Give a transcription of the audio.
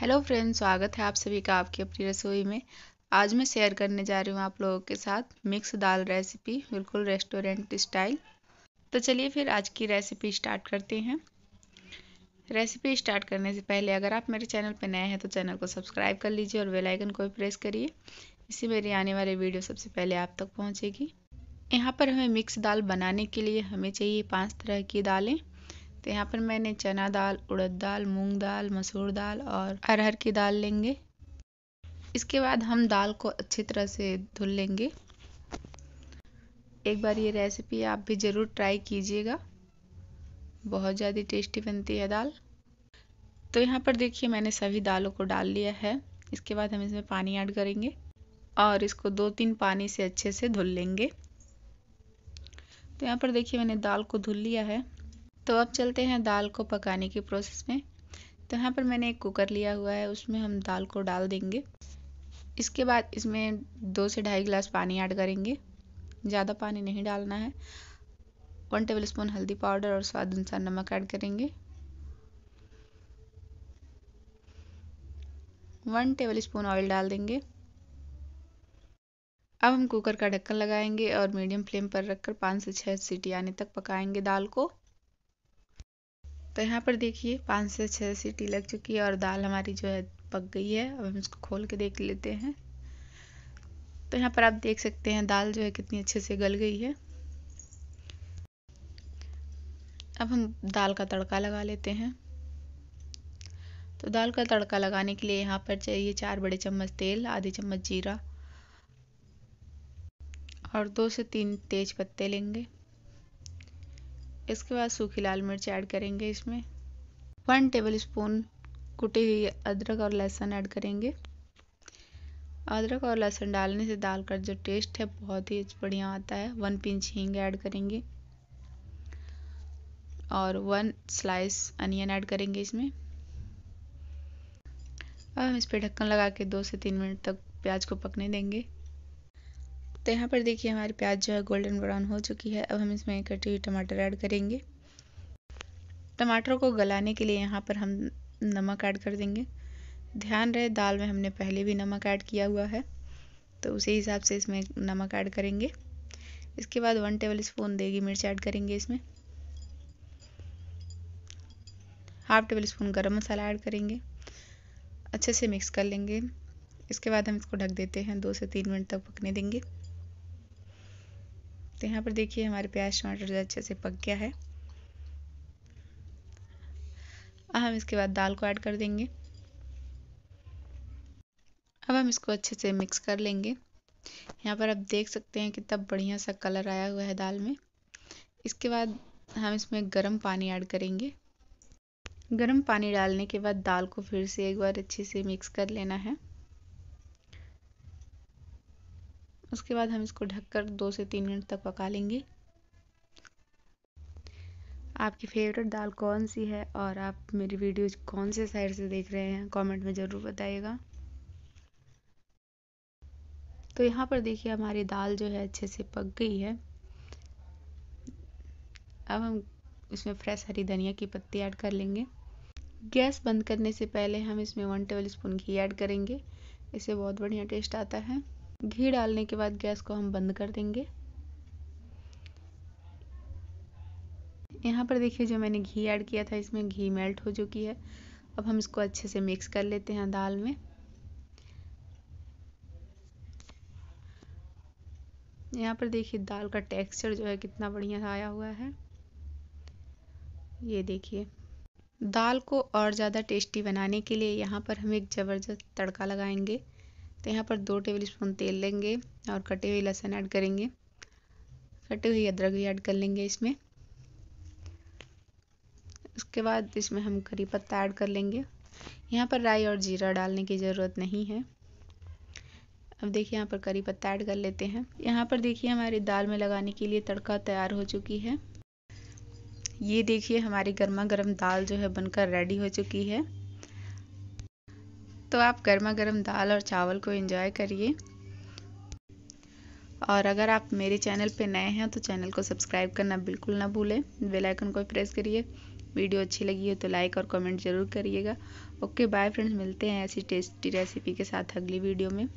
hello friend स्वागत है आप सभी का आपकी अपनी रसोई में आज मैं शेयर करने जा रही हूँ आप लोगों के साथ मिक्स दाल रेसिपी बिल्कुल रेस्टोरेंट स्टाइल तो चलिए फिर आज की रेसिपी स्टार्ट करते हैं रेसिपी स्टार्ट करने से पहले अगर आप मेरे चैनल पर नए हैं तो चैनल को सब्सक्राइब कर लीजिए और बेलाइकन को भी प्रेस करिए इससे मेरी आने वाली वीडियो सबसे पहले आप तक पहुँचेगी यहाँ पर हमें मिक्स दाल बनाने के लिए हमें चाहिए पाँच तरह की दालें तो यहाँ पर मैंने चना दाल उड़द दाल मूंग दाल मसूर दाल और अरहर की दाल लेंगे इसके बाद हम दाल को अच्छी तरह से धुल लेंगे एक बार ये रेसिपी आप भी ज़रूर ट्राई कीजिएगा बहुत ज़्यादा टेस्टी बनती है दाल तो यहाँ पर देखिए मैंने सभी दालों को डाल लिया है इसके बाद हम इसमें पानी ऐड करेंगे और इसको दो तीन पानी से अच्छे से धुल लेंगे तो यहाँ पर देखिए मैंने दाल को धुल लिया है तो अब चलते हैं दाल को पकाने की प्रोसेस में तो यहाँ पर मैंने एक कुकर लिया हुआ है उसमें हम दाल को डाल देंगे इसके बाद इसमें दो से ढाई गिलास पानी ऐड करेंगे ज़्यादा पानी नहीं डालना है वन टेबल स्पून हल्दी पाउडर और स्वाद अनुसार नमक ऐड करेंगे वन टेबल स्पून ऑयल डाल देंगे अब हम कुकर का ढक्कन लगाएंगे और मीडियम फ्लेम पर रखकर पाँच से छः सीटी आने तक पकाएंगे दाल को तो यहाँ पर देखिए पाँच से छः सीटी लग चुकी है और दाल हमारी जो है पक गई है अब हम इसको खोल के देख लेते हैं तो यहाँ पर आप देख सकते हैं दाल जो है कितनी अच्छे से गल गई है अब हम दाल का तड़का लगा लेते हैं तो दाल का तड़का लगाने के लिए यहाँ पर चाहिए चार बड़े चम्मच तेल आधे चम्मच जीरा और दो से तीन तेज पत्ते लेंगे इसके बाद सूखी लाल मिर्च ऐड करेंगे इसमें वन टेबल स्पून कुटी हुई अदरक और लहसुन ऐड करेंगे अदरक और लहसुन डालने से दाल का जो टेस्ट है बहुत ही बढ़िया आता है वन पिंच हींग ऐड करेंगे और वन स्लाइस अनियन ऐड करेंगे इसमें अब हम इस पर ढक्कन लगा के दो से तीन मिनट तक प्याज को पकने देंगे तो यहाँ पर देखिए हमारी प्याज जो है गोल्डन ब्राउन हो चुकी है अब हम इसमें कटी हुई टमाटर ऐड करेंगे टमाटरों को गलाने के लिए यहाँ पर हम नमक ऐड कर देंगे ध्यान रहे दाल में हमने पहले भी नमक ऐड किया हुआ है तो उसी हिसाब से इसमें नमक ऐड करेंगे इसके बाद वन टेबल स्पून देगी मिर्च ऐड करेंगे इसमें हाफ टेबल स्पून गर्म मसाला ऐड करेंगे अच्छे से मिक्स कर लेंगे इसके बाद हम इसको ढक देते हैं दो से तीन मिनट तक पकने देंगे तो यहाँ पर देखिए हमारे प्याज टमाटर जो अच्छे से पक गया है अब हम इसके बाद दाल को ऐड कर देंगे अब हम इसको अच्छे से मिक्स कर लेंगे यहाँ पर आप देख सकते हैं कितना बढ़िया सा कलर आया हुआ है दाल में इसके बाद हम इसमें गर्म पानी ऐड करेंगे गर्म पानी डालने के बाद दाल को फिर से एक बार अच्छे से मिक्स कर लेना है उसके बाद हम इसको ढककर दो से तीन मिनट तक पका लेंगे आपकी फेवरेट दाल कौन सी है और आप मेरी वीडियो कौन से साइड से देख रहे हैं कमेंट में ज़रूर बताइएगा तो यहाँ पर देखिए हमारी दाल जो है अच्छे से पक गई है अब हम इसमें फ्रेश हरी धनिया की पत्ती ऐड कर लेंगे गैस बंद करने से पहले हम इसमें वन टेबल स्पून घी ऐड करेंगे इससे बहुत बढ़िया टेस्ट आता है घी डालने के बाद गैस को हम बंद कर देंगे यहाँ पर देखिए जो मैंने घी ऐड किया था इसमें घी मेल्ट हो चुकी है अब हम इसको अच्छे से मिक्स कर लेते हैं दाल में यहाँ पर देखिए दाल का टेक्सचर जो है कितना बढ़िया आया हुआ है ये देखिए दाल को और ज़्यादा टेस्टी बनाने के लिए यहाँ पर हम एक ज़बरदस्त तड़का लगाएंगे तो यहाँ पर दो टेबल स्पून तेल लेंगे और कटे हुए लहसुन ऐड करेंगे कटे हुए अदरक भी ऐड कर लेंगे इसमें उसके बाद इसमें हम करी पत्ता ऐड कर लेंगे यहाँ पर राई और जीरा डालने की ज़रूरत नहीं है अब देखिए यहाँ पर करी पत्ता ऐड कर लेते हैं यहाँ पर देखिए हमारी दाल में लगाने के लिए तड़का तैयार हो चुकी है ये देखिए हमारी गर्मा गर्म दाल जो है बनकर रेडी हो चुकी है तो आप गर्मा गर्म दाल और चावल को एंजॉय करिए और अगर आप मेरे चैनल पे नए हैं तो चैनल को सब्सक्राइब करना बिल्कुल ना भूलें बेल आइकन को प्रेस करिए वीडियो अच्छी लगी हो तो लाइक और कमेंट ज़रूर करिएगा ओके बाय फ्रेंड्स मिलते हैं ऐसी टेस्टी रेसिपी के साथ अगली वीडियो में